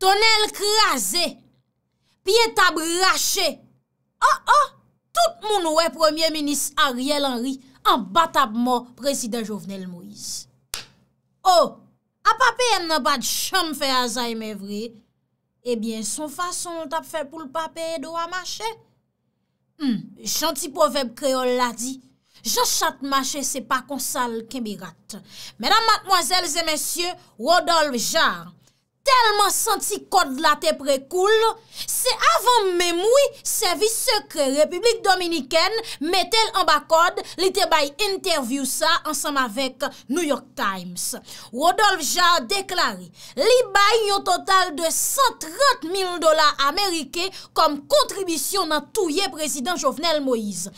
Tonel krasè, piye tab rachè. Oh oh, tout moun wè premier-ministre Ariel Henry, an batab mò prezident Jovenel Moïse. Oh, ap apè yè nan bat chanm fè aza yè mè vre, ebyen eh son fason tap fè pou l'papè yè do a machè. Hmm, chantipo veb kreol la di, jachat machè se pa konsal kemi rat. Mèdam matmwazèl zè mèsyè, Rodolphe Jarre. telman santi kod la te prekoul, se avan memoui servis sekre Republik Dominiken metel an bakod li te bay intervyou sa ansam avek New York Times. Rodolphe Jarre deklari, li bay yon total de 130.000 dola Amerike kom kontribisyon nan touye prezident Jovenel Moïse.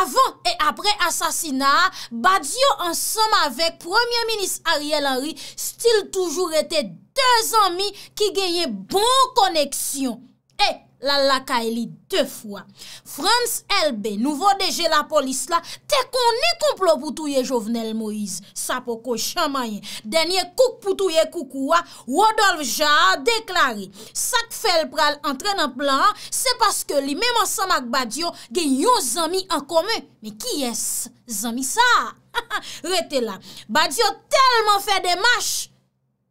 Avan e apre asasina, badyo ansam avek Premier Minist Ariel Henry stil toujou rete deklari Te zanmi ki genye bon koneksyon. E, eh, la laka e li te fwa. Frans Elbe, nouvo deje la polis la, te koni kouplo pou touye Jovenel Moïse. Sa poko chanmanye. Denye kouk pou touye koukouwa, Wadolv Jaa deklare. Sak fel pral entre nan plan, se paske li mèman sanak Badiou genye yon zanmi an komè. Me ki yes, zanmi sa. Ha ha, rete la. Badiou telman fe de mash.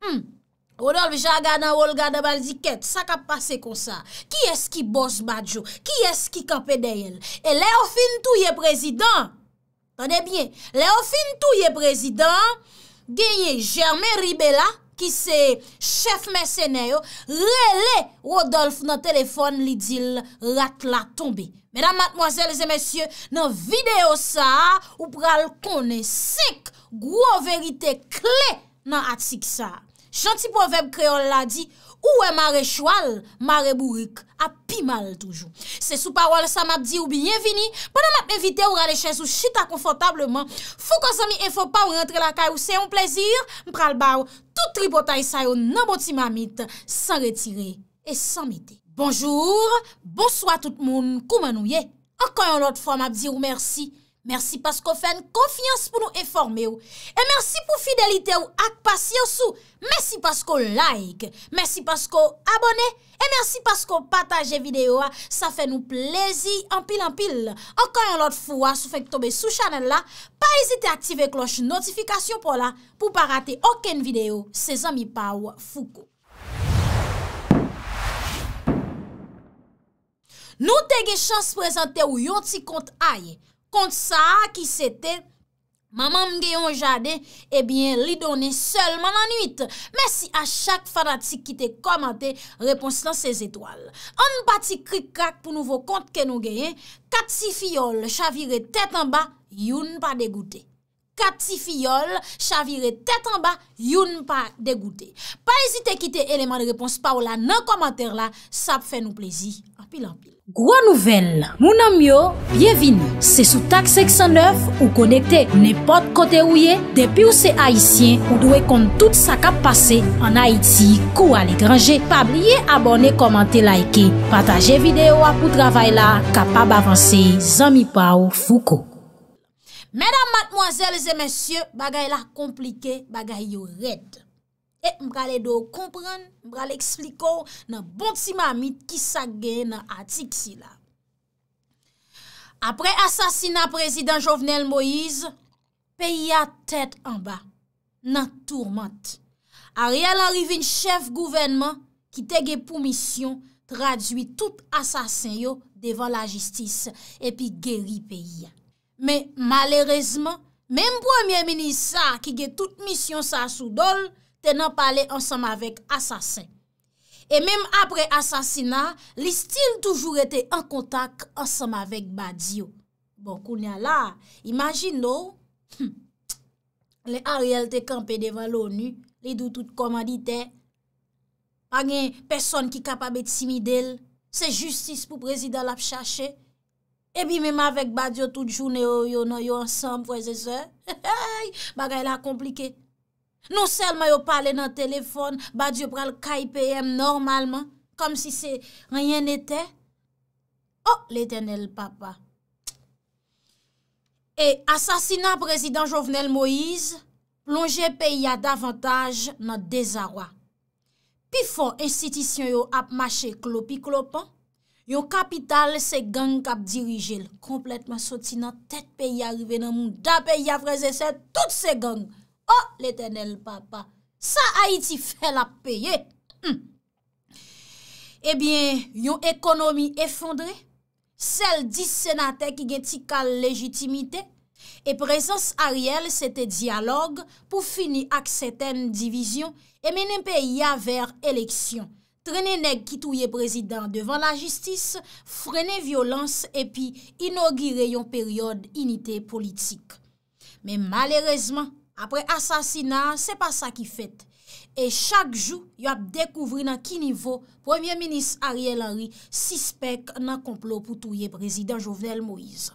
Hmm. Rodolphe, jè a gada wòl gada bal di kèt. Sa kap pase kon sa. Ki es ki bos badjou? Ki es ki kapè deyèl? E le ofin tou ye prezidant. Tane bie. Le ofin tou ye prezidant. Gyeye Germen Ribella. Ki se chef mèsenè yo. Le le Rodolphe nan telefon li dil lat la tombe. Mèdam matmoazèl zè mèsyè. Nan videyo sa ou pral konè sèk gwo verite kle nan atsik sa. Janti poveb kreol la di, ouwe mare chwal, mare burik, api mal toujou. Se sou parol sa map di ou biyevini, banan map evite ou rale chen sou chita konfortableman, fou kon zami e fou pa ou rentre la kay ou se yon plezir, mpral bau, tout tri bota yisay ou nan boti mamit, san retire et san mite. Bonjour, bonsoi tout moun, koumanou ye. Ankan yon lot fwa map di ou mersi. Mersi pasko fèn konfians pou nou eforme ou. E mersi pou fidelite ou ak pasye ou sou. Mersi pasko like. Mersi pasko abone. E mersi pasko pataje video a. Sa fè nou plezi anpil anpil. Ankan yon lot fwa sou fèk tobe sou chanel la. Pa ezite aktive kloche notifikasyon pou la. Pou pa rate oken video se zami pa ou fuko. Nou tege chans prezante ou yon ti kont aye. Kont sa ki sete, maman mgeyon jade, ebyen li donen selman an 8. Mesi a chak fanatik ki te komante, repons nan sez etwal. An bati krikak pou nouvo kont ke nou genye, kat si fiyol chavire tetan ba, youn pa degoute. Kat si fiyol chavire tetan ba, youn pa degoute. Pa ezite ki te eleman repons pa ou la nan komante la, sap fe nou plezi. Apil apil. Gwa nouvel, mounan myo, byevini, se sou tak 609 ou konekte nepot kote ouye, depi ou se Haitien ou dwe kont tout sa kap pase an Haiti kou al e grange, pa blye abone, komante, laike, pataje videyo apou travay la, kapab avanse, zami pa ou fouko. Medan matmoazel, zemensye, bagay la komplike, bagay yo redd. E mbra le do kompren, mbra le ekspliko nan bonti ma mit ki sa gen nan atik si la. Apre asasina prezident Jovenel Moïse, peyi a tèt an ba, nan tourmant. A riyal arrivi n chef gouvenman ki tege pou misyon tradwi tout asasin yo devan la jistis epi geri peyi. Me malerezman, menm pou emye minisa ki ge tout misyon sa sou dol, Bon, hmm, te nan pale ansanm avek asasin. E menm apre asasina, li stil toujou rete an kontak ansanm avek Badiou. Bon, koun ya la, imajin nou, le a real te kampe devan l'ONU, li doutout komadite, an gen peson ki kapab et simidel, se justice pou prezidal ap chache, e bi menm avek Badiou toutjou neyo yonan yon ansanm, mwen se se, bagay la komplike. Non sel ma yo pale nan telefon, ba diyo pral KIPM normalman, kom si se reyen ete. Oh, le tenel papa. E, asasina prezident Jovenel Moïse, plonge pe ya davantage nan dezawa. Pi fon, esitisyon yo ap mache klopi klopan, yo kapital se gang kap dirije, l kompletman soti nan tet pe ya rive nan moun, da pe ya freze se, tout se gang, Oh, le tenel papa, sa a iti fè la peye. Hmm. Ebyen, eh yon ekonomi efondre, sel disenate ki gen ti kal legitimite, e prezons a riel sete diyalog pou fini ak seten divizyon e menenpe ya ver eleksyon. Trenenek ki touye prezident devan la jistis, frenen violans epi inogire yon peryode inite politik. Men malerezman, apre asasina, se pa sa ki fet. E chak jou, yo ap dekouvri nan ki nivou, Premier Ministre Ariel Henry sispek nan komplot pou touye Prezident Jovenel Moïse.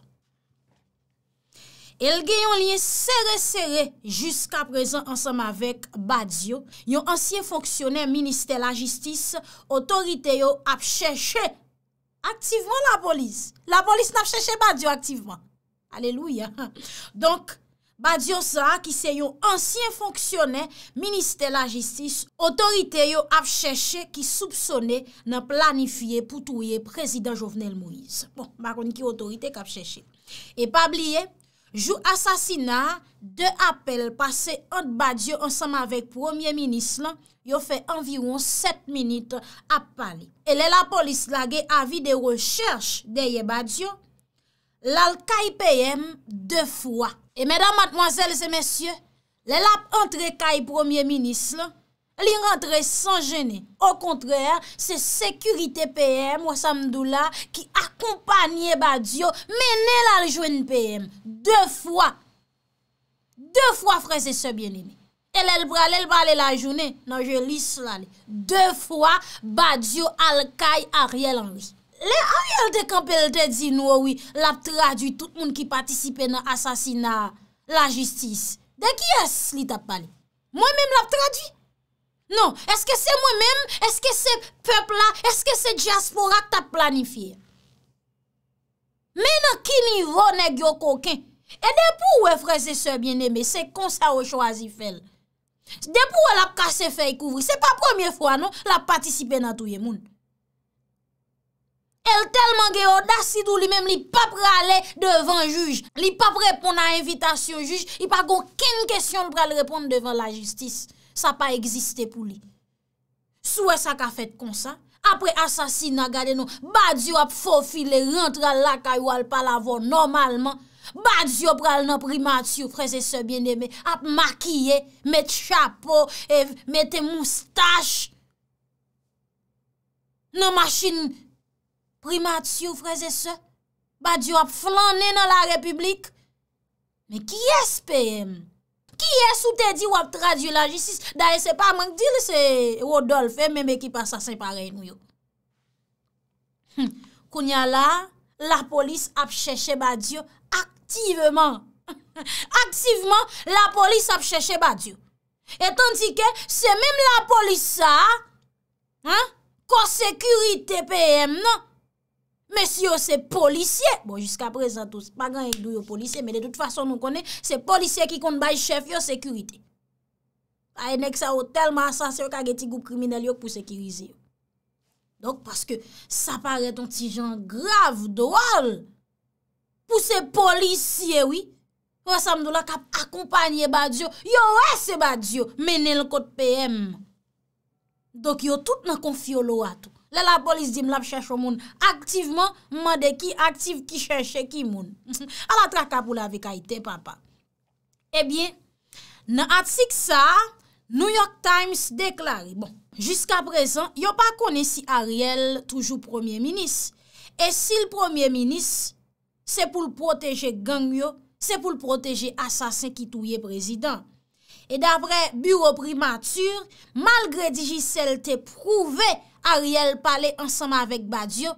El gen yon liye sere sere, jusqu'a prezen ansam avek Badiou, yon ansye fonksyoner Ministre la Justice, otorite yo ap chèche aktiveman la polis. La polis nap chèche Badiou aktiveman. Aleluya. Donk, Badjo sa ki se yon ansyen fonksyonen Ministè la Jistis Otorite yo ap chèche ki soupsone nan planifiye pou touye Prezident Jovenel Moïse Bon, bakon ki otorite kap chèche E pabliye, jou asasina De apel pase an de Badjo ansanm avèk Premier Ministè lan Yo fè environ 7 minute ap pali E le la polis la ge avi de rechèche Deye Badjo Lal kaipèyèm De fwa Et mesdames, mademoiselles et messieurs, lè la entré Kaye premier ministre, lè y rentré sans gêner. Au contraire, c'est Sécurité PM ou Samdoula ki akompagné Badiou menè l'aljouen PM. Deux fois, deux fois, frères et sœurs bien-aimés, lè l'aljouen, lè l'aljouen, non, je lis l'aljouen. Deux fois, Badiou al Kaye a réel en l'île. Le a yal de kapel de zin wou wou, l ap tradwi tout moun ki patisipe nan asasina la jistis. De ki yas li tap pale? Mwen menm l ap tradwi? Non, eske se mwen menm, eske se pepl la, eske se diaspora tap planifiye? Menan ki ni vò ne gyo koken, e depou wè freze sè bien eme, se konsa wè chwazi fel. Depou wè l ap kase fey kouvri, se pa premier fwa non, l ap patisipe nan touye moun. El telman geyo dasidou li menm li pap prale devan juj. Li pap repon nan evitasyon juj. I pa kon ken kesyon prale repon devan la jistis. Sa pa egziste pou li. Sou e sa ka fet kon sa. Apre asasid nan gade nou. Badi yo ap fofile rentre al laka yo al palavo normalman. Badi yo prale nan primatio freze se bieneme. Ape makiye, met chapo, mette moustache. Nan machine... Prima tsyou freze se, badyo ap flan ne nan la republik, me ki es peyem, ki es ou te di wap tradyo la jesis, da ese pa mank dir se, wadolfe, meme ki pasa se parey nou yo. Kounya la, la polis ap chèche badyo, aktiveman, aktiveman, la polis ap chèche badyo, etan dike, se menm la polis sa, kos sekurite peyem, nan, Mè si yo se polisye, bon, jiska prezento, se pa gran yon polisye, mè de dout fason nou konen, se polisye ki kont bay chef yo sekurite. A enek sa yo telman asas yo kage ti goup kriminel yo pou sekirize yo. Donk, paske, sa pare ton ti jan grav, dool. Pou se polisye, oui, wè samdou la kap akompanye bad yo, yo wè se bad yo menen l kote PM. Donk, yo tout nan konfyo lo ato. Le la polis di m l ap chèche ou moun. Aktiveman, m mèdè ki aktive ki chèche ki moun. A la traka pou la vèk a itè, papa. Ebyen, eh nan atik sa, New York Times deklare. Bon, jiska prezant, yo pa kone si Ariel toujou premier minis. E si l premier minis, se pou l proteje gangyo, se pou l proteje asasin ki touye prezident. E dapre bureau primatur, malgré di jise l te prouve, Ariel pale ansama avèk Badiou,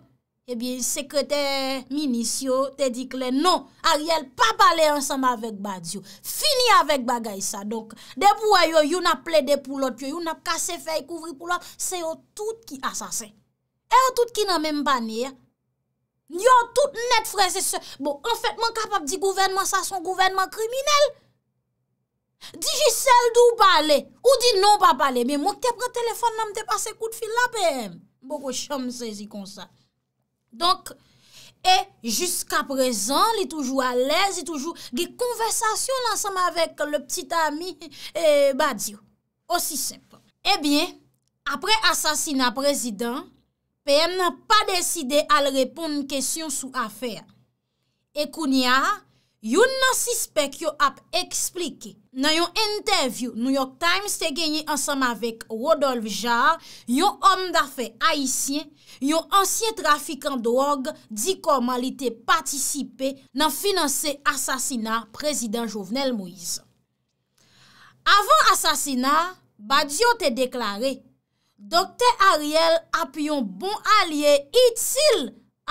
ebi eh sekreter minisyo te di kle, non, Ariel pa pale ansama avèk Badiou, fini avèk bagay sa, donk, de pou a yo, yo nap ple de pou lot, yo nap kase fey kouvri pou lot, se yo tout ki asasen, e yo tout ki nan men banir, yo tout net freze se, bon, enfet, man kapap di gouvenman sa, son gouvenman kriminel, Di jè sel d'ou pale, ou di nou pa pale, mè mò te pre telefon nan mè te pase kout fil la, PM. Boko chèm sezi kon sa. Donk, e, jisk aprezen, li toujou alèz, li toujou gè konversasyon ansèm avèk le ptite amy, e, ba diyo, osi sep. E bie, apre asasina prezident, PM nan pa deside al repon mè kèsyon sou afer. E koun ya a, Yon nan sispek yon ap eksplike nan yon interview New York Times te genye ansam avek Rodolphe Jarre, yon om dafe Haitien, yon ansyen trafikan drog dikoman li te patisipe nan finanse asasina prezident Jovenel Moïse. Avan asasina, Badiou te deklare, Dr. Ariel ap yon bon alye itil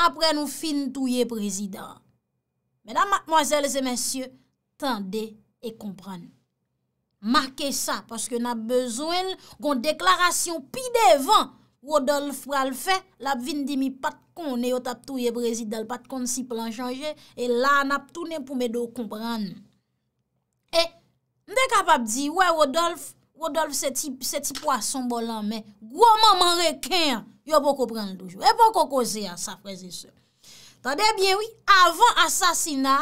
apre nou fin touye prezident. Mè nan, madmoizèles et mèsyè, tende et komprane. Marke sa, paske nan bezwen gon deklarasyon pi devan, wòdolf pral fe, la bin di mi pat konen yo tap tou ye brezid, dal pat kon si plan chanje, e la nan ap tou nen pou mèdou komprane. E, mdè kapap di, wè wòdolf, wòdolf se ti poason bolan, mè, gwòman man reken, yo pou komprane doujou. E pou kokoze a sa preziseur. Tande bien oui, avan asasina,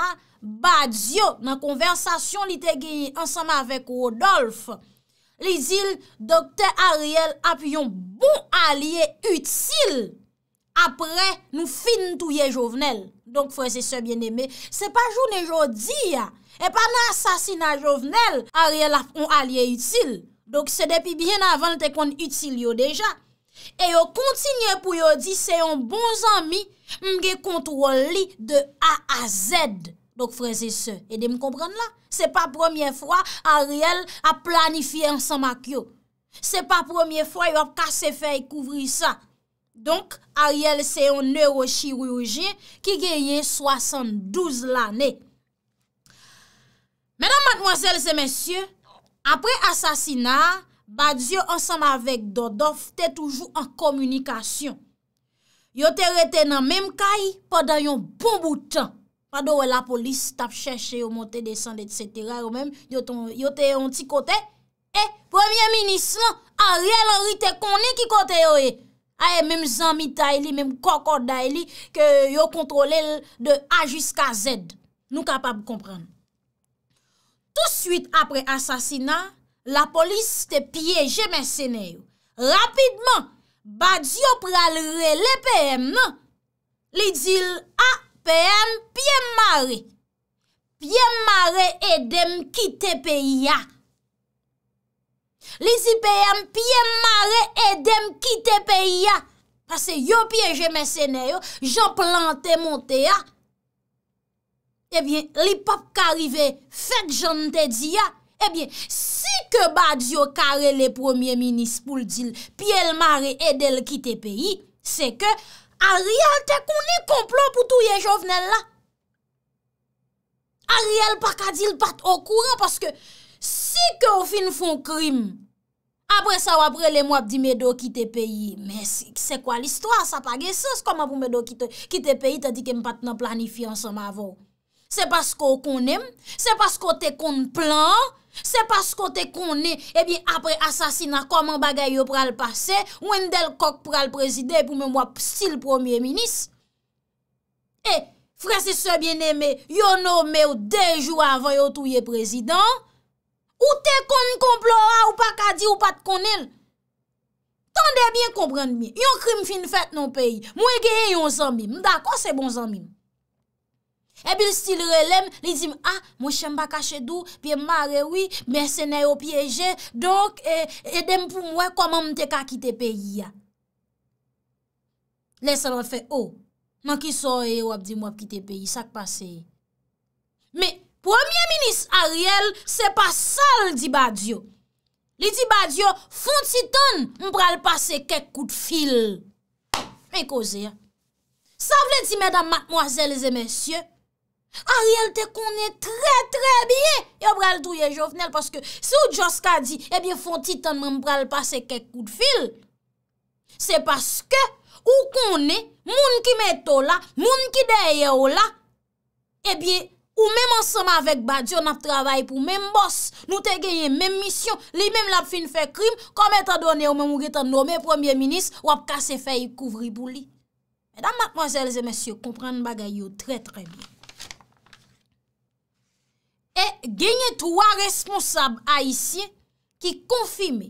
badyo nan konversasyon li te geyi ansama avek Rodolf, li zil dokte Ariel ap yon bon alye util apre nou fin touye jovenel. Donk fwese se bien eme, se pa jounen jodi ya, e pa nan asasina jovenel, Ariel ap yon alye util. Donk se depi bien avan li te kon util yo deja. E yo kontinye pou yo di se yon bon zami mge kontrol li de A a Z. Dok freze se. E de m konpren la. Se pa premier fwa Ariel a planifi an san mak yo. Se pa premier fwa yo ap kase fey kouvri sa. Donk Ariel se yon neurochirurgen ki geye 72 lane. Menan madmoazel se mensyen. Apre asasina... Badi yo ansanm avek Dodof, te toujou an komunikasyon. Yo te reten nan menm kayi, padan yon bon boutan. Padan wè la polis tap chèche yo, monte, desande, etc. Yo te yon ti kote, e, premier ministre, a real orite konen ki kote yo e. A e menm zanmi tay li, menm kokor tay li, ke yo kontrole de A jiska Z. Nou kapab komprende. Tout suite apre asasina, la polis te pieje men seneyo. Rapidman, ba diyo pralre le PM, non? li dil, ah, e a, PM, piem mare, piem mare edem ki tepe ya. Li zi PM, piem mare edem ki tepe ya. Pase yo pieje men seneyo, jan plante monte ya. Ebyen, eh li pap ka rive, fet jan te di ya, Ebyen, si ke bad yo kare le premier minis pou l'dil, pi el mare edel ki te peyi, se ke a riyal te koni komplon pou tou ye jovenel la. A riyal pa ka dil pat okouran, paske si ke ou fin fon krim, apre sa ou apre le mwap di me do ki te peyi, me se kwa l'istwa, sa pa gesa, se kwa mwa pou me do ki te peyi, ta di ke m pat nan planifi ansan mavo. Se pasko konem, se pasko te kon plan, Se pas kon te kon ne, e eh bin apre asasina, koman bagay yo pral pase, wende l kok pral prezide pou mwen mwa psil premier minis. E, fre se se bieneme, yo no me ou de jou avan yo touye prezident, ou te kon kon plora ou pa kadi ou pat kon el. Tande bien komprende mi, yon krim fin fet non peyi, mwen geye yon zanmim, dako se bon zanmim. E bil stil relem, li dim, a, mwen chen bakache dou, piye marewi, mwen sene yo pyeje, donk, e, edem pou mwen kwa mwen te ka kite peyi ya. Lesa lan fe, o, man ki soye wap di mwen wap kite peyi, sa k'pase. Me, premier-ministre Ariel, se pa sal di badyo. Li di badyo, fonti ton, mwen pral pase kek kout fil. Me koze ya. Sa vle di, mèdam, mwazèl, zè mèsyè, An realte konen tre tre biye Yo bral touye jovnel Paske sou Joska di Ebyen eh fonti tan men bral pase kek kou de fil Se paske eh Ou konen Moun ki meto la Moun ki deye yo la Ebyen ou men monsama vek badyo N ap travay pou men boss Nou te genye men mission Li men l ap fin fe krim Kome ta donye ou men moun re tan nome premier minis Wap ka se fe yi kouvri bou li Edan mat manjelze mesyo Kompren bagay yo tre tre biye E genye touwa responsab a isye ki konfime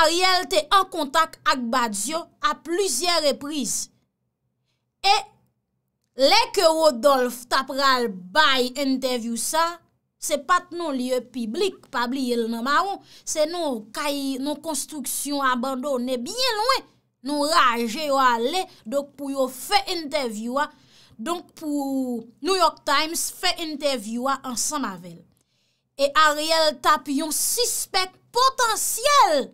a riyalte an kontak ak Badiou a plizye repriz. E le ke Rodolphe Tapral baye entevyou sa, se pat non liye piblik pabliye l namaron, se non nou ka yi nou konstruksyon abandone bien lwen nou raje yo a le, dok pou yo fe entevyou a, Donk pou New York Times fe enteviwa ansan mavel. E Ariel tap yon suspek potansyel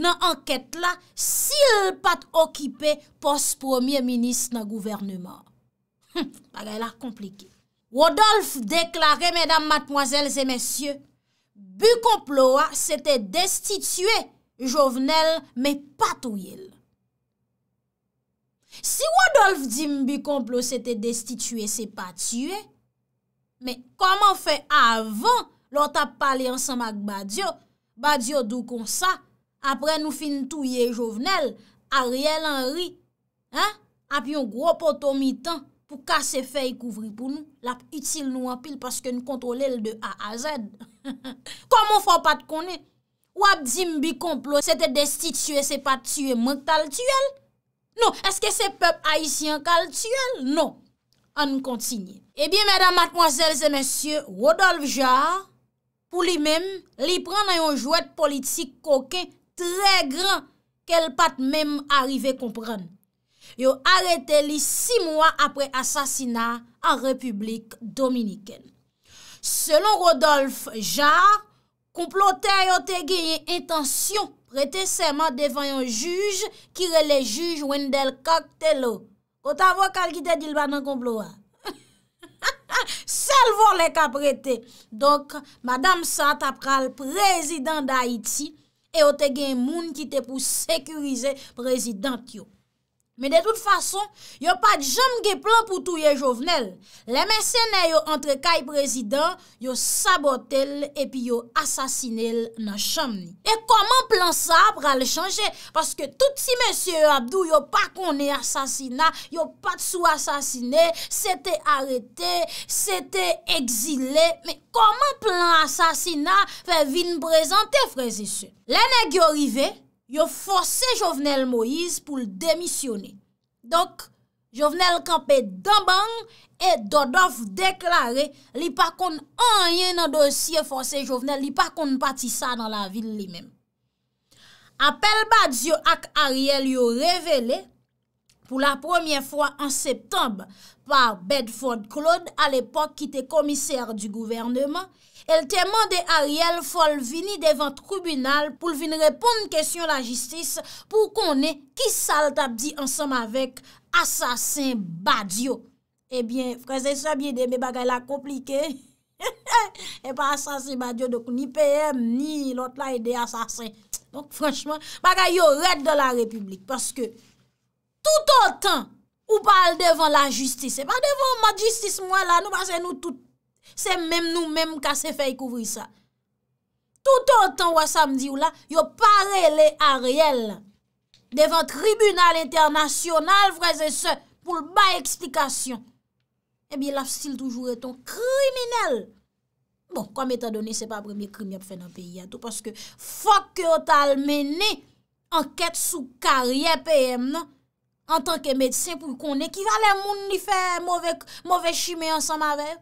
nan anket la sil pat okipe pos premier minis nan gouvernement. Bagay la komplike. Rodolphe deklare, mesdames, matmoazels et messieurs, bu konplo a sete destitue jovenel me patouye l. Si wadolf di mbi komplo se te destitue se pa tue, me koman fe avan lor tap pale ansama ak Badiou, Badiou dou kon sa, apre nou fin tou ye jovenel, Ariel Henry, ap yon gro poto mitan pou kase fey kouvri pou nou, lap util nou apil paske nou kontrole l de A a Z. Koman fwa pat konen, wap di mbi komplo se te destitue se pa tue mental tue l? Non, eske se pep haisyen kal tsyel? Non, an kontinye. Ebyen, mèdam matmoazèlzè, mèsyè, Rodolphe Jarre, pou li mèm, li pran nan yon jwèt politik kokè, trè gran, kel pat mèm arrive kompran. Yo arete li si mwa apre asasina an republik dominiken. Selon Rodolphe Jarre, komplote yo te genye intansyon Prete seman devan yon juj kire le juj wendel kokte lo. O ta vwa kal kite dilba nan komplowa. Sel vwa le ka prete. Donk, madame sa tap pral prezidant da Haiti e o te gen moun kite pou sekurize prezidant yo. Men de tout fason, yo pat jam ge plan pou tou ye jovenel. Le mese ne yo entre kay prezident, yo sabotele epi yo asasinele nan chanm ni. E koman plan sa apra le chanje? Paske tout si mese yo abdou yo pa konen asasina, yo pat sou asasine, se te arete, se te exile. Men koman plan asasina fe vin prezante frezi se? Le ne ge orive? yo forse Jovenel Moïse pou l demisyone. Donk, Jovenel kapè damban e dodof deklare li pa kon anye nan dosye forse Jovenel, li pa kon pati sa nan la vil li men. Apel badz yo ak Ariel yo revele, pou la premier fwa an septembe par Bedford Claude al epok ki te komisèr du gouvernement, el teman de Ariel fol vini devan tribunal pou vini repon n kèsyon la jistis pou konè ki sal tabdi ansam avèk asasin badyo. Ebyen, fransè sa bide, mè bagay la komplike, e pa asasin badyo, ni PM, ni lot la ide asasin. Donc franchman, bagay yo red de la republik, paske Tout an tan ou pa al devan la justis, se pa devan ma justis mwen la nou, se nou tout, se menm nou menm kase fey kouvri sa. Tout an tan ou eh bon, a sa mdi ou la, yo pare le a riel, devan tribunal internasyonal vreze se, pou l ba eksplikasyon, ebi laf stil toujou eton kriminel. Bon, kwa me ta doni, se pa premier krimi ap fe nan peyi a tou, paske fok yo tal meni anket sou kariye peyem nan, an tanke medsen pou konen ki valen moun ni fe mouve chime ansan ma vev.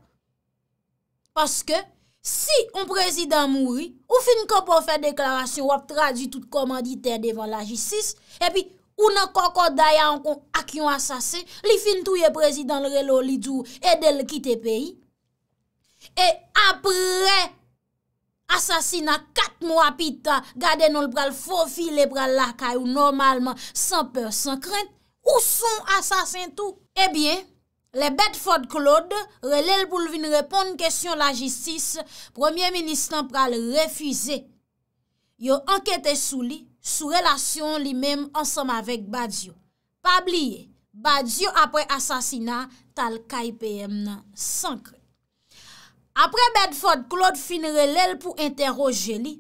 Paske, si un prezident mouri, ou fin kon pou fè deklarasyon wap tradi tout komanditer devan la jisis, epi ou nan koko dayan kon ak yon asase, li fin touye prezident lrelo li djou edel kite peyi, e apre asasina kat mou apita, gade nou l pral fofi le pral lakay ou normalman san per, san krent, Ou son asasin tou? Ebyen, eh le Bedford Claude relel pou l'vin repon n'kesyon la jistis, Premier Ministran pral refize yo anketesou li sou relasyon li menm ansam avek Badiou. Pabliye, Badiou apre asasina tal KIPM nan sankre. Apre Bedford Claude fin relel pou interoje li,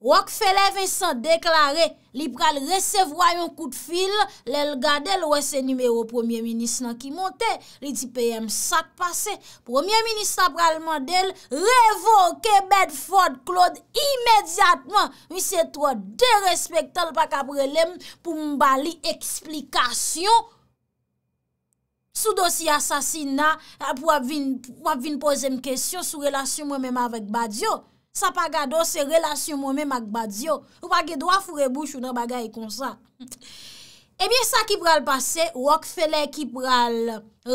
Wak fèle vin san deklare, li pral resevwa yon kout fil, lèl gade l wè se nimeyo premier minis nan ki monte, li dipeyem sak pase. Premier minis nan pral mandel, revoke Bedford Claude imediatman. Mi se trot de respekte l pa kabrelem pou mba li eksplikasyon sou dosi asasina ap wap vin pose m kesyon sou relasyon mwen mèm avèk Badiou. Sa pa gado se relasyon mou mè m ak badzio. Ou pa ge dwa fure bou chou nan bagay kon sa. Ebyen sa ki pral pase, wak fele ki pral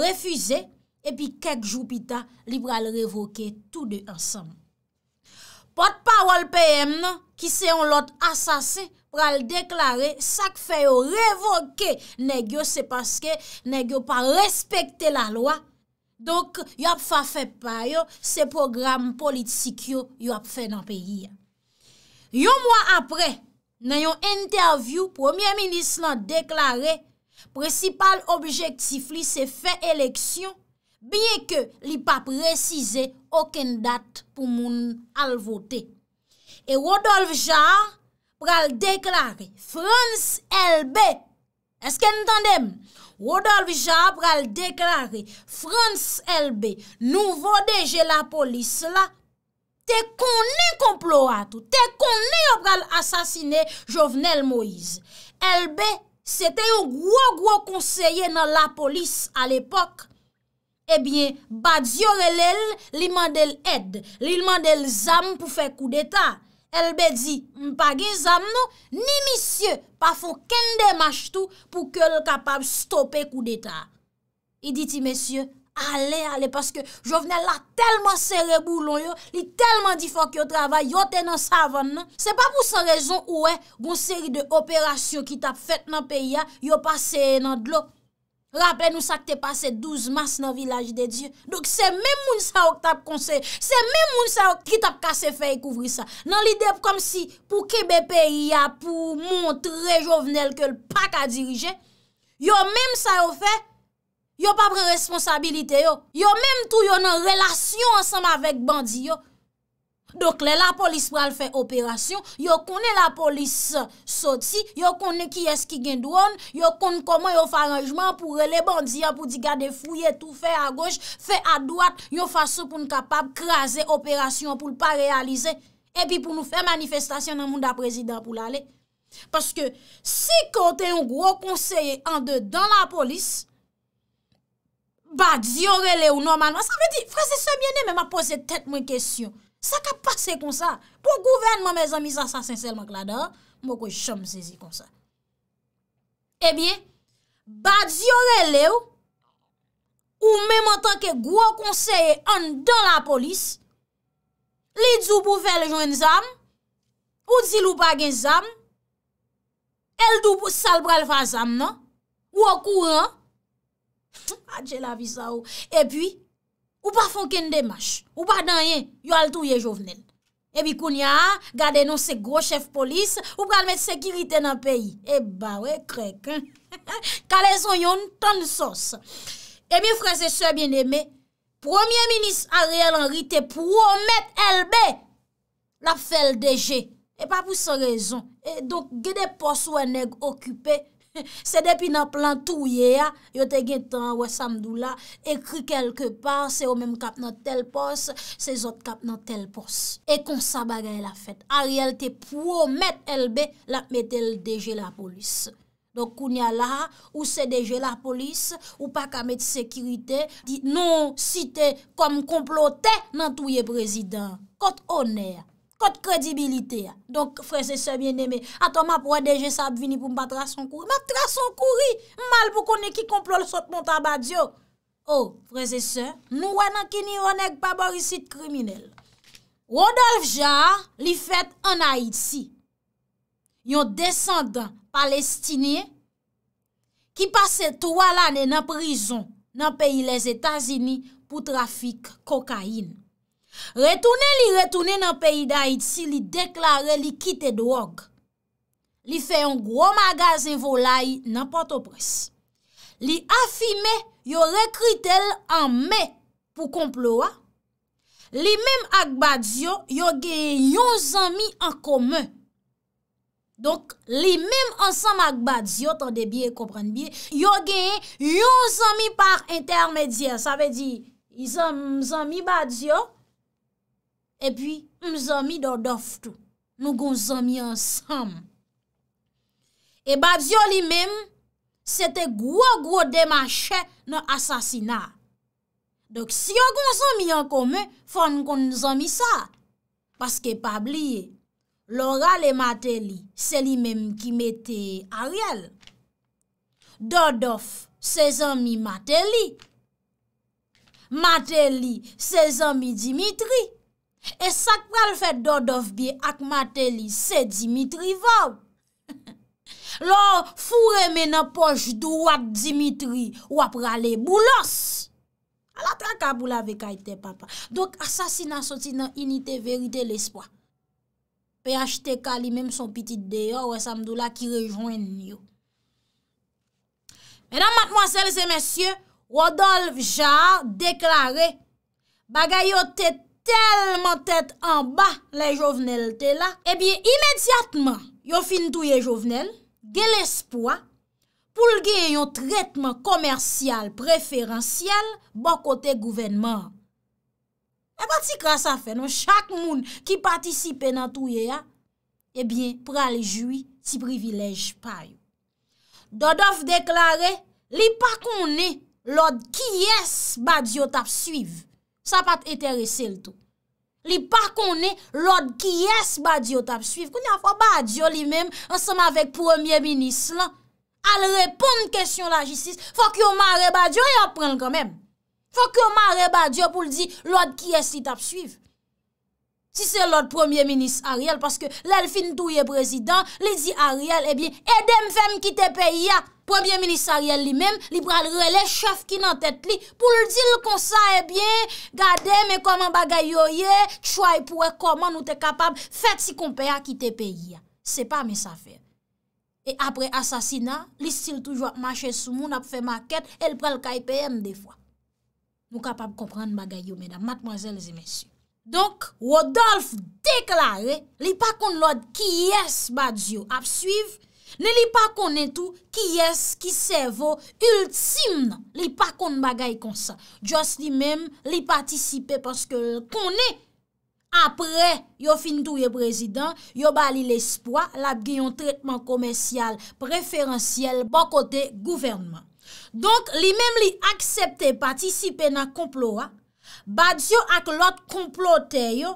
refuze. Epi kek joupita, li pral revoke tou de ansam. Pot pa wol peyem nan, ki se yon lot asase, pral deklare sa ki feyo revoke. Negyo se paske, negyo pa respekte la lwa. Donk, yo ap fa fe payo se program politik yo yo ap fe nan peyi ya. Yo mwa apre, nan yon interview, Premier Ministre nan deklare, precipal objektif li se fe eleksyon, biye ke li pa precize oken dat pou moun alvote. E Rodolphe Jarre pral deklare, France LB, eske ntandem? Rodolphe Jarre pral deklari, Frans Elbe nou vodeje la polis la, te koni komplowatou, te koni yop pral asasine Jovenel Moïse. Elbe se te yon gwo gwo konseye nan la polis al epok, eh ebyen badzior el el li mandel ed, li mandel zam pou fe kou deta. Elbe di, mpa gen zam nou, ni misye pa fon ken de mach tou pou ke l kapab stope kou deta. I diti, mesye, ale, ale, paske jo vnen la telman sere boulon yo, li telman difon ki yo travay, yo tenan savan nan. Se pa pou san rezon ouwe, goun seri de operasyon ki tap fet nan peya, yo paseye nan dlok. Raple nou sa k te pase 12 mas nan Vilaj de Diyo. Dok se men moun sa yo k tap konsey. Se men moun sa yo k tap kase fe yi kouvri sa. Nan li dep kom si pou kebepe ya, pou moun tre jovenel ke l pak a dirije, yo menm sa yo fe, yo pa pre responsabilite yo. Yo menm tou yo nan relasyon ansanm avek bandi yo. Dokle, la polis pral fè operasyon, yo kone la polis soti, yo kone ki eski gen dron, yo kone koman yo fè aranjman pou rele bandia, pou di gade fouye tou fè a goj, fè a doat, yo fè sou pou n kapab krasè operasyon pou l pa realize, e pi pou nou fè manifestasyon nan moun da prezident pou l ale. Paske, si kote yon gro konseye an de dan la polis, ba di yo rele ou normalman, sa fè di, frase se mene, me ma pose tète mwen kesyon. sa ka pase kon sa, pou gouvenman me zanmisa sa senselman k la dan, mwok wè chom sezi kon sa. Ebyen, badz yore lew, ou mèm an tanke gwo konseye an dan la polis, li djou pou fèl joun zanm, ou djilou bagen zanm, el djou pou salbral fa zanm nan, wò kou an, adje la vi sa ou. Ebyen, Ou pa fon ken demache, ou pa danyen, yo al touye jovenel. Ebi koun ya, gade nou se gro chef polis, ou pa al met sekirite nan peyi. Eba we krek, kalè son yon ton sos. Ebi franse se bien eme, premier minis a real anrite pou omet elbe la fel deje. E pa pou se rezon, e donk gede pos wè neg okype. Se depi nan plan touye ya, yo te gen tan wa samdou la, ekri kelke pa, se yo menm kap nan tel pos, se zot kap nan tel pos. E kon sa bagay la fet. A realte pou ou met elbe, la met el deje la polis. Donk koun ya la, ou se deje la polis, ou pa kamet sekirite, di non site kom komplote nan touye prezident. Kot oner. Kote kredibilite ya. Donk freze se bien neme, ato ma pou an deje sa ap vini pou mpa tras an kouri. Mpa tras an kouri, mal pou konen ki komplol sot monta badyo. Oh, freze se, nou an an ki ni yon ek paborisit kriminel. Rodolf Jarre li fet an Haiti. Yon descendant palestinien ki pase 3 lane nan prizon nan peyi les Etats-Unis pou trafik kokaini. Retounen li retounen nan peyi da iti li deklare li kite drog. Li fe yon gro magazin volay nan porto pres. Li afime yo rekritel an me pou komplowa. Li mem ak badzio yo ge yon zami an kome. Donk, li mem ansam ak badzio, tande bie, kopran bie, yo ge yon zami par intermedia. Sa ve di, yon zami badzio. E pi mzomi dodof tou, nou konzomi ansam. E babzio li mem, sete gwo gwo demache nan asasina. Dok si yo konzomi an kome, fon konzomi sa. Paske pabliye, lora le mate li, se li mem ki mette a riyal. Dodof se zomi mate li. Mate li se zomi Dimitri. E sak pral fèd do dof biye ak matè li, se Dimitri vòm. Lò, fure mè nan poj dou wak Dimitri, wap ralè boulos. Alatran ka boul avè kaj te papa. Dok, asasina soti nan inite verite l'espoi. Pè achte kali mèm son piti deyo, wè samdou la ki rejoen nyo. Mè nan mat mwasele se mèsyè, Rodolphe Jarre deklare, bagay yo tèt, telman tet an ba la jovenel te la, ebyen imediatman yo fin touye jovenel, gen l'espoa pou lge yon tretman komersyal preferansyal ba kote gouvenman. Eba ti krasa fe non, chak moun ki patisipe nan touye ya, ebyen pral juy ti privilej pa yo. Dodof deklare, li pa kon ne lod ki yes bad yo tap suyv, Sa pa te etere se l to. Li pa konen l od ki yes badyo tap suif. Koun ya fwa badyo li menm anseman vek premier minis lan. Al repon kestyon la jistis. Fwa ki yo mare badyo e ap pren l kon menm. Fwa ki yo mare badyo pou li di l od ki yes li tap suif. Si se lòd premier ministre Ariel, paske lèl fin touye prezident, li di Ariel, ebyen, edè mfèm ki te peyi ya. Premier ministre Ariel li mèm, li pral relè, chèf ki nan tèt li, pou l di l kon sa, ebyen, eh gade mè koman bagayyo ye, chwa y pouè koman nou te kapab, fèt si kon peya ki te peyi ya. Se pa mè sa fèm. E apre asasina, li stil toujwa, ma chè sou moun ap fè ma kèt, el pral kaipèm de fwa. Mou kapab kompran bagayyo mèdam, matmoazèl zè mèsyou. Donk, Rodolphe deklare li pa kon lode ki yes badz yo ap suiv, ne li pa konen tou ki yes ki sevo, ultim nan li pa kon bagay konsa. Jos li men li patisipe paske konen apre yo fin tou ye prezident, yo bali l'espoi, la biyon tretman komensyal, preferansyel, ban kote gouvernman. Donk, li men li aksepte patisipe nan komplowa, Badiyo ak lot komploteyo,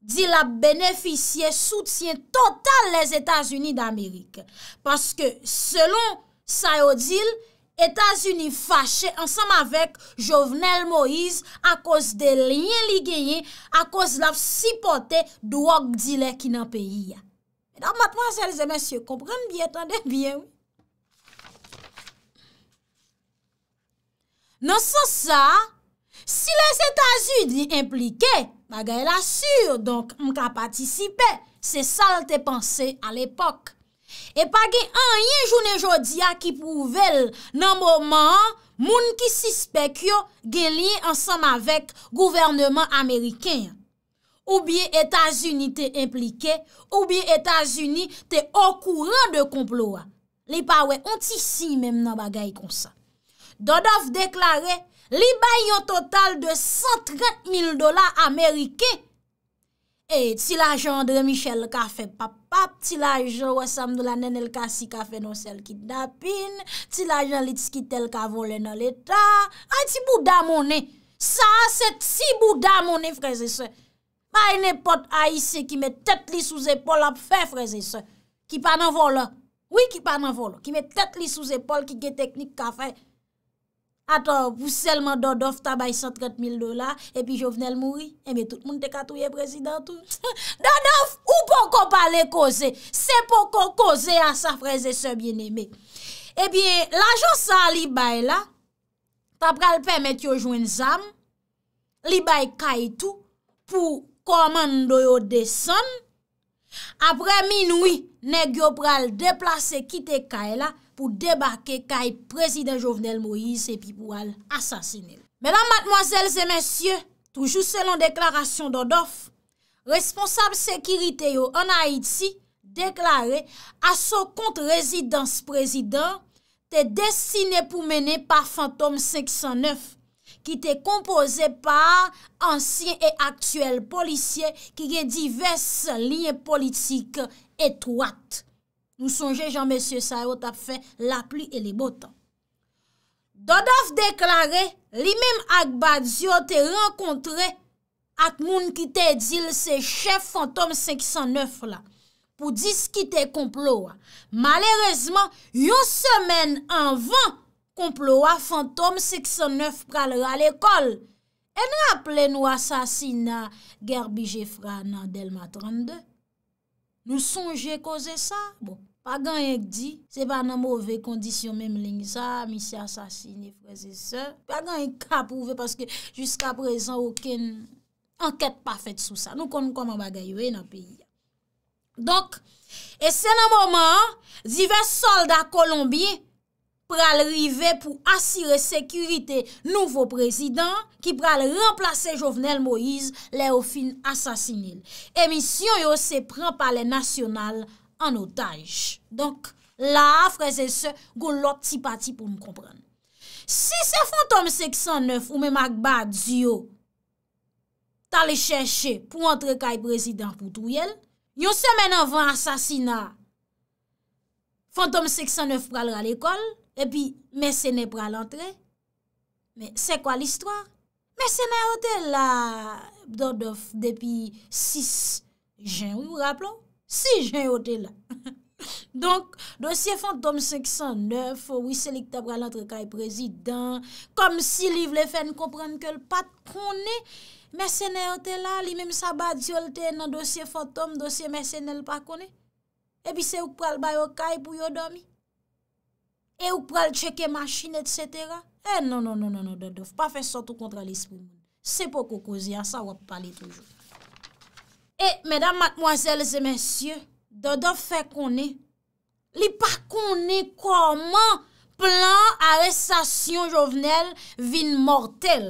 dil ap beneficye, soutyen total les Etats-Unis d'Amerika. Paske, selon Sayodil, Etats-Unis fache ansam avek Jovenel Moïse akos de linyen li genye, akos laf sipote du wak dile ki nan peyi ya. E da matman selze, monsye, kompran bie, tande bie ou. Non sa sa, Si les Etats-Unis implike, bagay la sur, donk m ka patisipe, se sal te panse al epok. E pa gen an yon jounen jodia ki pouvel, nan mouman, moun ki sispek yo, gen li ansam avek gouvernement Ameriken. Ou biye Etats-Unis te implike, ou biye Etats-Unis te okouran de komploua. Li pa we ontisi menm nan bagay konsa. Dodof deklare, Li bay yon total de 130.000 dola Amerike. E, ti lajandre Michel ka fe papap, ti lajandre wè samdou la nen el kasi ka fe nou sel ki dapin, ti lajandre litski tel ka vole nan l'Etat. Ay ti bouda mounen, sa, se ti bouda mounen freze se. Bay e nepot ayise ki me tet li sou zepol ap fe freze se. Ki pa nan vole, oui ki pa nan vole, ki me tet li sou zepol ki ge teknik ka fe freze. Ator, pou selman Dodof tabay 130.000 dola, epi jo venel mouri, epi eh tout moun te katouye prezidentou. Dodof, ou pou ko pale koze, se pou ko koze a sa preze se bieneme. Epi, eh la josa li bay la, tapral pemet yo jwen zam, li bay kay tou, pou komando yo de son, apre minoui, neg yo pral deplase kite kay la, pou debake kay prezident Jovenel Moïse Epipoual asasine. Mèlan matmoazèl zè mèsyè, toujou selon deklarasyon dodof, responsable sekirite yo an Haïti, deklare aso kont rezidans prezident, te desine pou mène pa Fantom 509, ki te kompoze pa ansyen e aktyel polisye ki ge divers liye politik etouat. Nou sonje jan M. Sayot ap fe la pli e li botan. Dodof deklare, li mem ak badzi yo te renkontre ak moun ki te dil se chef fantom 509 la. Po dis ki te komplowa. Malerezman, yon semen anvan komplowa fantom 509 pralera l'ekol. En raple nou asasina gerbi jefra nan Delma 32. Nou sonje koze sa, bon. Pagan yonk di, se pa nan mouve kondisyon menm ling sa, misi asasini fwese se, pagan yonk ka pouve, paske jiska prezan ouken anket pa fet sou sa. Nou konn konman bagaywe nan peyi ya. Donk, e se nan mouman, zive solda Kolombie, pral rive pou asire sekurite nouvo prezident, ki pral remplase Jovenel Moïse, le ou fin asasini. E misyon yo se pran pale nasyonal, an otaj. Donk, la, freze se, goun lot ti pati pou m kompran. Si se fantom 609 ou mè magba djio talè chèche pou antre kaj prezident pou tou yel, yon semen avan asasina fantom 609 pral ral ekol, epi mè sène pral antre. Mè sè kwa l'histoire? Mè sène a otè la bdodof depi 6 jan ou, rappelou? Si jen yote la. Donk dosye fantom 609, wisse li kte bral entrekay prezident, kom si li vle fèn komprenke l pat konne, mersenè yote la, li mèm sa bad zyolte nan dosye fantom, dosye mersenè l pa konne. Ebi se ouk pral bayo kay pou yo domi. E ouk pral cheke machin et setera. E eh, non non non, pa fè sotou kontralis pou moun. Se po kokozi, an sa wap pale toujou. Et, mesdames, mademoiselles et messieurs, dodo fè konè? Li pa konè kouman plan arresasyon jovenel vin mortel?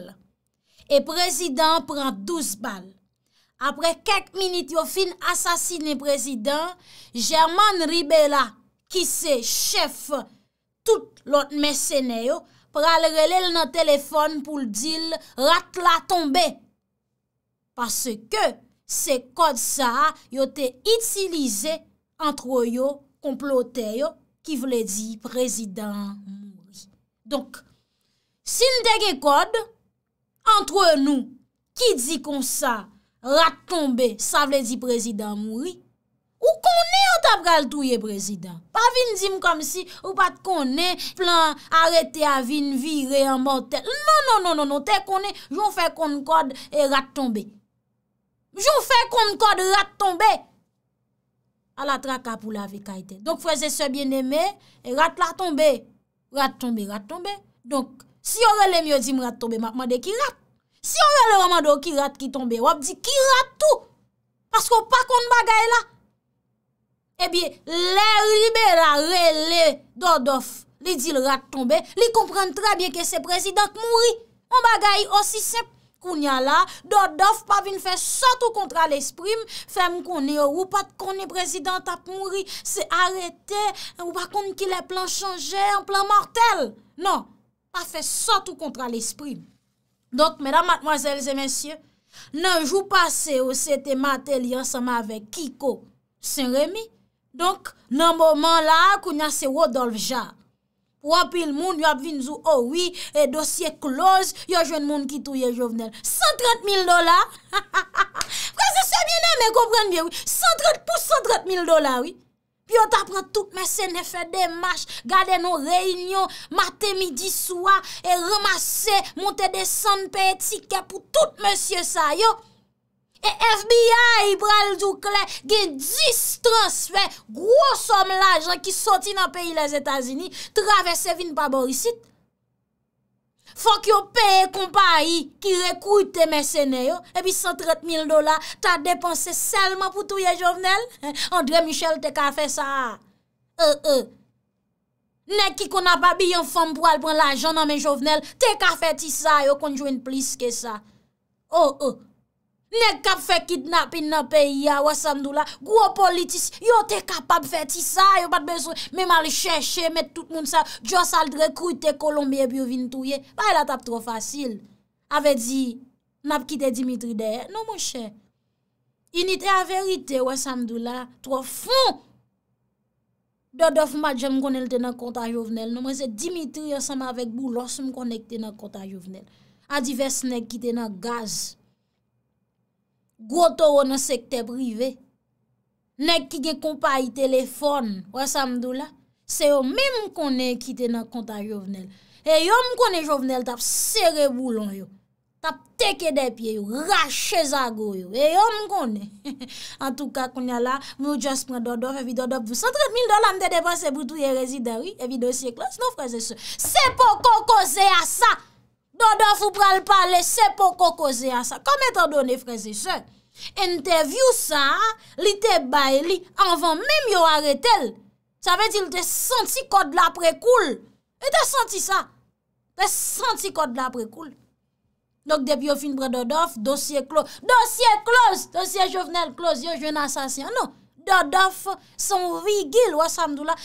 E prezident pran douz bal. Apre kek minit yo fin asasine prezident, Germane Ribella, ki se chef tout lot mesenèyo, pral relè nan telefon pou l'dil rat la tombe. Pase ke, Se kod sa yo te itilize antro yo komplote yo ki vle di prezidant mouzi. Donk, sin dege kod, antro nou ki di kon sa rat tombe, sa vle di prezidant mouzi, ou konen yo tab gal touye prezidant. Pa vin di m kom si ou pat konen plan arete avin vi re amote. Non, non, non, non, non, te konen jou fè konen kod e rat tombe. Mjou fè kon kode rat tombe. A la traka pou la vi kaite. Donk fwese se bien eme, rat la tombe. Rat tombe, rat tombe. Donk si yo rele myo di m rat tombe, ma de ki rat. Si yo rele waman do ki rat ki tombe, wap di ki ratou. Pasko pa kon bagay la. Ebi, le ribe la, le le, dodof, li di l rat tombe. Li komprende tra bien ke se prezident mouri. M bagay osi sep. Koun ya la, do dof pa vin fe sot ou kontra l'esprim, fem konye ou pat konye prezident ap mounri se arete ou pa konye ki le plan chanje en plan mortel. Non, pa fe sot ou kontra l'esprim. Donk, mèdam, matmoazèlzè, mèsyè, nan jou pase ou se te matèl yansama avè Kiko, sen remi, donk nan mouman la koun ya se Rodolphe Jarre. Wapil moun, wap vinzou, owi, oh e dosye close, yo jwen moun ki tou ye jovenel. 130.000 dola! Prese se biene, me gopren biye, wii. 130, pou 130.000 dola, wii. Pi yo tapran tout mesen e fe demache, gade nou reynyon, mate midi soua, e remase, monte de san, peye tike pou tout mesen sa, yo. E FBI bral djou kle gen dis transfer gros som l'ajan ki soti nan peyi les Etasini, travese vin pa borisit. Fok yo peye kompa yi ki rekou te mesene yo, ebi 130 mil dola ta depanse selman pou tou ye jovenel. Andre Michel te ka fe sa. E, euh, e. Euh. Nè ki kon apabiyon fom bral pran l'ajan nan men jovenel, te ka fe ti sa yo konjwen plis ke sa. E, oh, e. Oh. Ne kap fe kidnap in na peya, wa samdou la. Gwo politis, yo te kapap fe ti sa, yo pat beso. Me ma li chè, chè, met tout moun sa. Djo sald rekrute Kolombie biyo vintou ye. Ba e la tap tro fasil. Ave di, nap kite Dimitri deye. Non moun chè. Inite a verite, wa samdou la. Tro foun. Dodof ma djem konel te nan konta yovnel. Non moun se Dimitri yosama avek bou los moun konek te nan konta yovnel. Adi vesne kite nan gaz. Gwoto ou nan sekte prive, nek ki ge kompa yi telefon, wè sa mdou la, se yo mèm konè kite nan konta jovenel. E yo mkonè jovenel tap sere boulon yo, tap teke depye yo, rache zago yo, e yo mkonè. En tout ka konè la, mou jaspre dodov, evi dodov, 130.000 dola mde depase boutou ye rezidari, evi dosye klos, nou fraze se. Se po kokoze a sa! Dodof ou pral pale se pou kokoze a sa. Kame te do ne freze se? En te view sa, li te bay li, anvan menm yo aretel. Sa ve di li te senti kod la prekoul. E te senti sa. Te senti kod la prekoul. Dok deb yo fin bre Dodof, dosye klo. Dosye kloz, dosye jovenel kloz, yo jwen asasin. Non, Dodof son rigil, wa samdou la.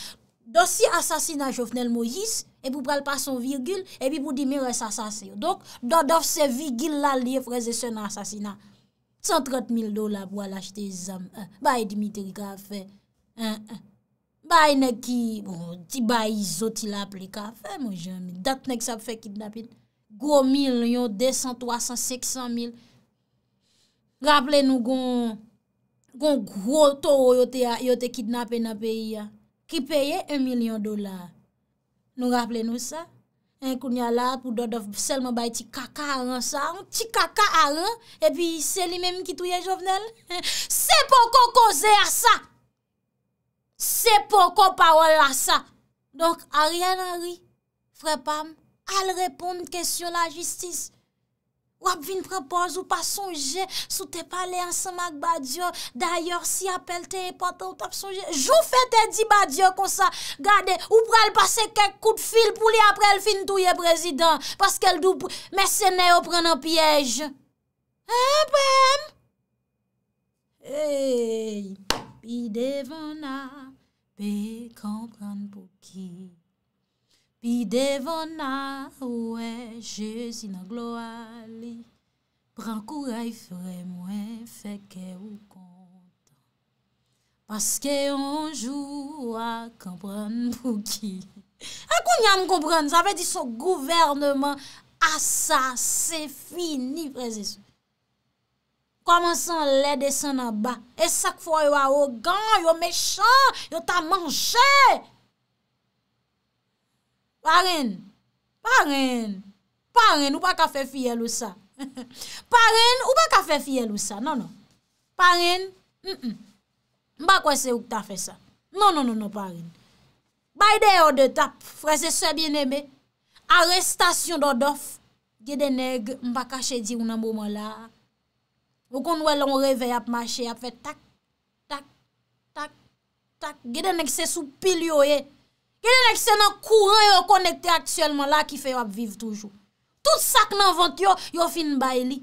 Dosye asasin a jovenel mou yis, epi pou prel pa son virgul, epi pou di mi res asasyo. Donk, donk dof se virgul la liye freze se nan asasina. 130.000 dola pou alachte izan. Baye Dimitri Grafe, baye ne ki, ti baye izotil aplika, fe mou jen, dat nek sa pou fe kidnapit. Go 1.200.000, 300.000, 500.000. Graple nou gon, gon gro to yo te kidnapin na peyi ya. Ki peye 1.000.000 dola. Nou rappele nou sa. En kou nya la pou do dof selman bay ti kaka a ran sa. Ti kaka a ran. E pi se li menm ki touye jovenel. Se pou kon koze a sa. Se pou kon pawal a sa. Donk a ryan a ri. Frèpam. Al reponm kèsyon la jistis. wap vin prepoz ou pa sonje sou te pale ansama k badyo. Dayor, si apel te epata ou tap sonje, jou fete di badyo konsa. Gade, ou pral pase kek kou de fil pou li aprel fin touye prezident. Paske l dou mesene yo pran an piyej. Hein, prem? Eyyy, pi devan ap, pi kompran pou ki. Pi devona we, jezi nan glo ali, pran kou ray frem we, feke ou konta. Paske onjou a kapran pou ki. A kou nyan kou pran, sa ve di sou gouverneman, a sa, se fini prese sou. Koman san lede san naba, e sak fo yo a ogan, yo mechan, yo ta manche. Parin, parin, parin, ou pa ka fe fiyel ou sa? Parin, ou pa ka fe fiyel ou sa? Non, non. Parin, mba kwe se ou ta fe sa? Non, non, non, non, parin. Bayde yo de tap, frese se bieneme, arestasyon do dof, gede neg, mba kache di ou nan mouman la, ou kon wè lon reve ap mache, ap fe tak, tak, tak, tak, gede neg se sou pil yo e, E denèk se nan kouran yo konekte aksyèlman la ki fè yo ap viv toujou. Tout sak nan vant yo, yo fin bay li.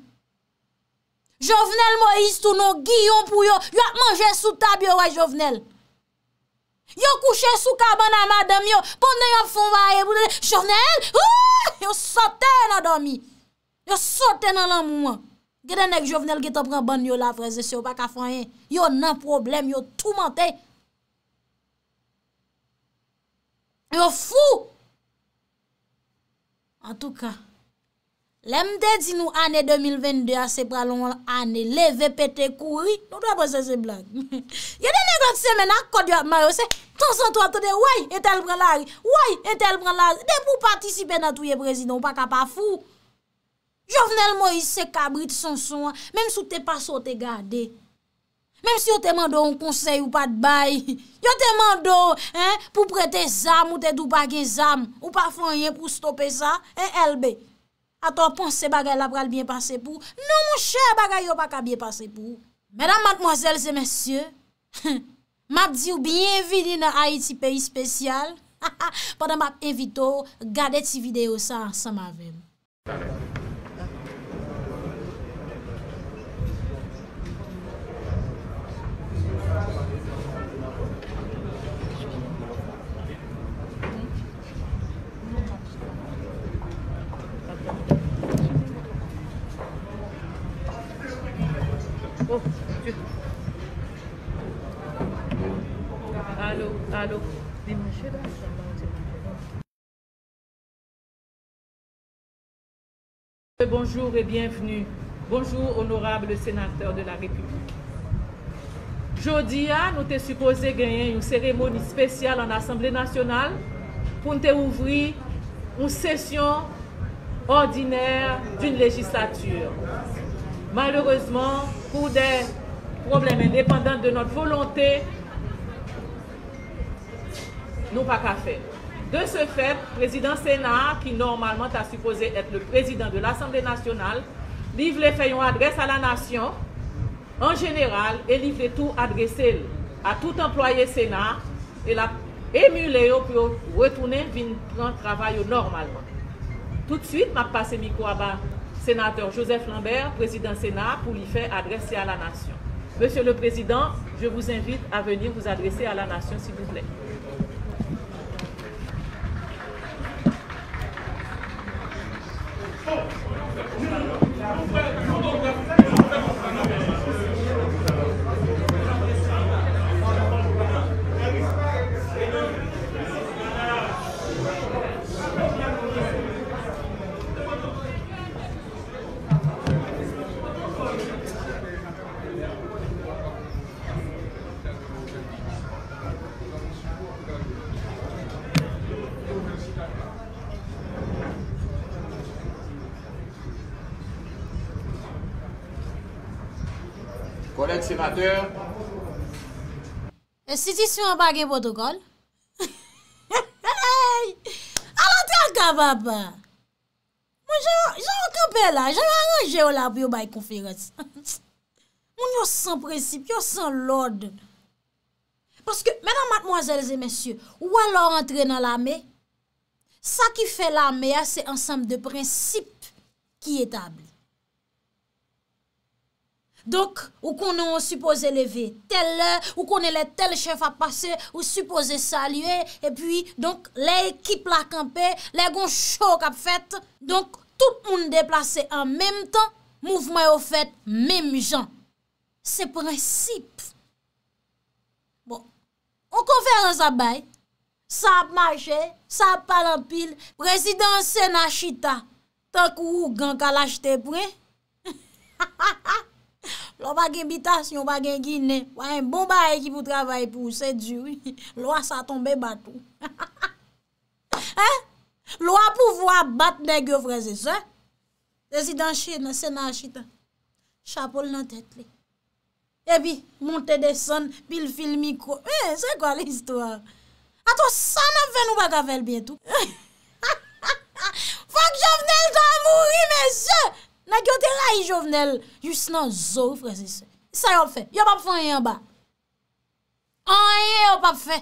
Jovenel Moïse tou nou gi yon pou yo, yo ap manje sou tab yo wè jovenel. Yo kouche sou kaban nan madem yo, ponden yo ap fon vayè pou yo. Jovenel, yo sote nan domi. Yo sote nan lan mouan. Ge denèk jovenel ki te pran ban yo la prese se yo pa ka fanyen. Yo nan problem, yo tou mantè. Yo fou! En tou ka, lemde zinou ane 2022 ase pralon ane, leve pete kouri, nou dwa pa se se blague. Yede negote semen ak kod yo ap marose, ton san to atode, woy etel pralari, woy etel pralari, de pou patisipe nan tou ye prezidon, wak apa fou. Jovnel Moise se kabrit sanson, menm sou te pasote gade. Mem si yo te mando un konsey ou pa te bay. Yo te mando pou prete zam ou te dupage zam. Ou pa fanyen pou stope sa. Elbe, ato ponse bagay la pral biye pase pou. Nou moun chè bagay yo baka biye pase pou. Mèdam matmozèl zè mèsyè. Map diyo biye vili nan Haiti peyi spesyal. Padan map evito gade ti video sa san ma vem. Bonjour et bienvenue. Bonjour, honorable sénateur de la République. jodia nous sommes supposé gagner une cérémonie spéciale en Assemblée Nationale pour nous ouvrir une session ordinaire d'une législature. Malheureusement, pour des problèmes indépendants de notre volonté, nous pas qu'à faire. De ce fait, président Sénat, qui normalement a supposé être le président de l'Assemblée nationale, livre les fait une adresse à la nation en général et livre tout adressé à tout employé Sénat et la émulé pour retourner venir prendre travail normalement. Tout de suite, m'a passé micro à sénateur Joseph Lambert, président Sénat, pour lui faire adresser à la nation. Monsieur le Président, je vous invite à venir vous adresser à la nation, s'il vous plaît. Thank you. Senateur e Siti sou an bagen potokol A la tra ka vapa Mwen jan an kapela Jan an anje ou la bi ou bay konferans Mwen yon san prinsip Yon san lorde Paske menan matmoazelze mensyou Ou alo rentre nan la me Sa ki fe la me Se ansam de prinsip Ki etable Donk, ou konon ou suppose leve tel lè, ou konon lè tel chèf ap pase, ou suppose salye, epi, donk, lè ekip lakampe, lè gon chok ap fèt, donk, tout moun deplase an mèm tan, mouvmè yo fèt mèm jan. Se prinsip. Bon, ou kon fè rè an sa bayt, sa ap majè, sa ap palampil, prezidansè na chita, tan kou ou gan ka lajte pre. Ha ha ha! Lwa bagen bitasyon, bagen gine, wwa yon bon baye ki pou travaye pou, se djou, lwa sa tombe batou. Lwa pou vwa bat de gyo freze, se. Desi dan chid nan sena chitan, chapol nan tetle. Ebi, monte de son, pil fil mikro, se kwa l'histoire? Ato sanan ven ou baka vel bietou? Fwa k javne lta mouri, men se! Na gyo te rayi jovenel, jous nan zou prezise. Sa yo l fe, yo pa pou fanyan ba. Anye yo pa pou fe.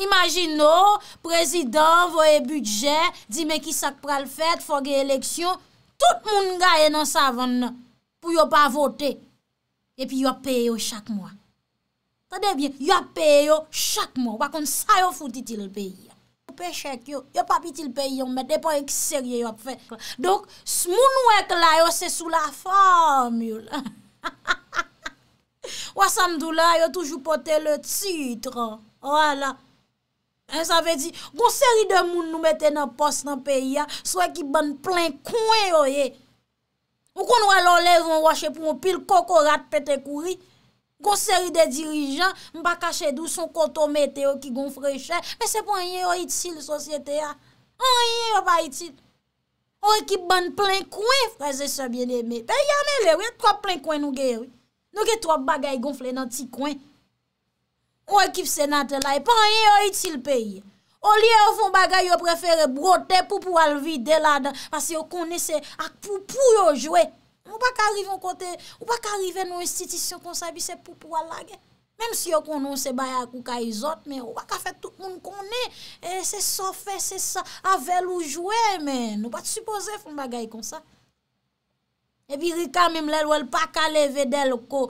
Imagine nou, prezident, voye budget, di me ki sak pral fete, fogue eleksyon. Tout moun gaye nan sa van nan, pou yo pa vote. E pi yo peye yo chak mwa. Sade bien, yo peye yo chak mwa, wakon sa yo fouti ti l peye. Pechèk yo, yo pa piti l peyi yo mè, depo ek seri yo ap fèk la. Donk, moun nou ek la yo, se sou la form yo la. Wa samdou la, yo toujou pote le titre, wala. Sa ve di, goun seri de moun nou mète nan post nan peyi ya, swè ki ban plen kouen yo ye. Ou kon wè lò lè zon wache pou moun pil kokorat pète kouri. Gonseri de dirijan, mba kache douson koto meteo ki gonfre chè, pe e se pou anye yo itil sosyete ya. Anye yo pa itil. O ekip ban plen kwen, freze se bien eme. Pe yame le, wè tro plen kwen nou gey wè. Nou gey tro bagay gonfle nan ti kwen. O ekip senate la, e pou anye yo itil peyi. O liye yo fon bagay yo prefere brote pou pou alvi de la dan, pasi yo konese ak pou pou yo jwe. Ou bak arive nou estitisyon kon sa bi se pou pou wala gen. Men si yo konon se bayakou ka yi zot, men ou bak a fè tout moun konen. Se so fè, se sa, avè lou jwè men. Ou bat supose foun bagay kon sa. E bi Rika mim lèl wèl pa kalè vè del ko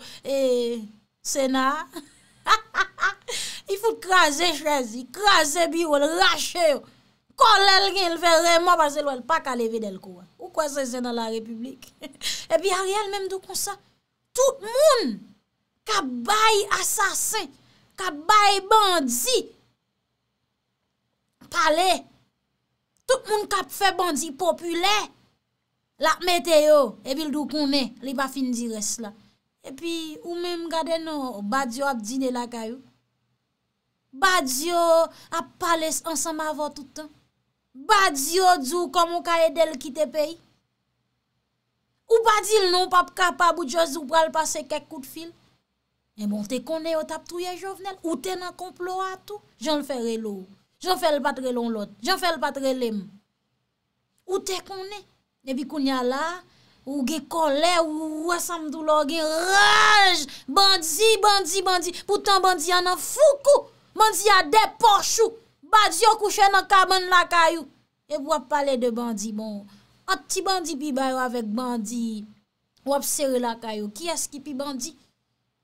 sena. I fout krasè chèzi, krasè bi wèl, rachè yo. kon lèl gen l vè zè mò, pase l wèl pa kalè vè del kouwa. Ou kwa se zè nan la republik? E pi a rèl mèm dò kon sa, tout moun, ka bay asasè, ka bay bandzi, pale, tout moun ka fè bandzi popule, lak mète yo, e bil dò konè, li pa fin dire sè la. E pi ou mèm gade nou, badjo ap djinè la kayou, badjo ap pale, ansan mè avò tout an, Ba di yo dzou komon ka edel ki te peyi? Ou ba di l non pap kapab ou di yo zou pral pase kek kout fil? Ne bon vte konen yo tap touye jovenel? Ou te nan komplo atou? Jan l fere l ou? Jan fere l patre l on lot? Jan fere l patre l em? Ou te konen? Ne bi koun ya la? Ou ge kole? Ou wwa samdou l orge? Raj! Bandi, bandi, bandi! Poutan bandi anan foukou! Bandi a depo chou! Badi yo kouche nan kaman lakayou. E wap pale de bandi bon. Ati bandi pi bayo avèk bandi wap seri lakayou. Ki as ki pi bandi?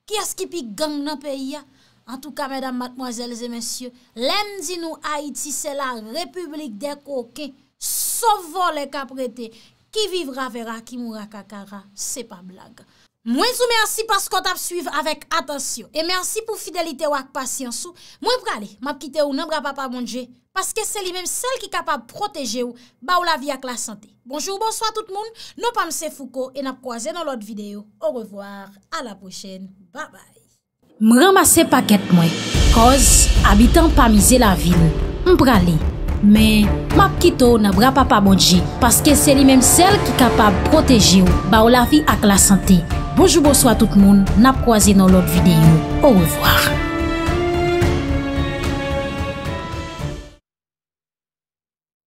Ki as ki pi gang nan peyi ya? An touka, mèdam, matmoazèlzè, mèsyè, lèm di nou Haiti, se la republik de koke, sovo le kaprete. Ki vivra vera, ki moura kakara, se pa blaga. Mwen sou mersi paskot ap suiv avek atensyon. E mersi pou fidelite wak pasyansou. Mwen prale map kite ou nan bra papa bondje. Paske se li menm sel ki kapab proteje ou ba ou la vi ak la sante. Bonjou, bonsoy a tout moun. Non pa mse fuko e nap kwaze nan lot videyo. Ou revoar. A la pochene. Ba bay. Mwen ramase paket mwen. Koz, abitan pa mize la vil. Mprale. Men, map kite ou nan bra papa bondje. Paske se li menm sel ki kapab proteje ou ba ou la vi ak la sante. Bojou bo swa tout moun, nap kwa zi nan lot videyo. Ouwe vwa.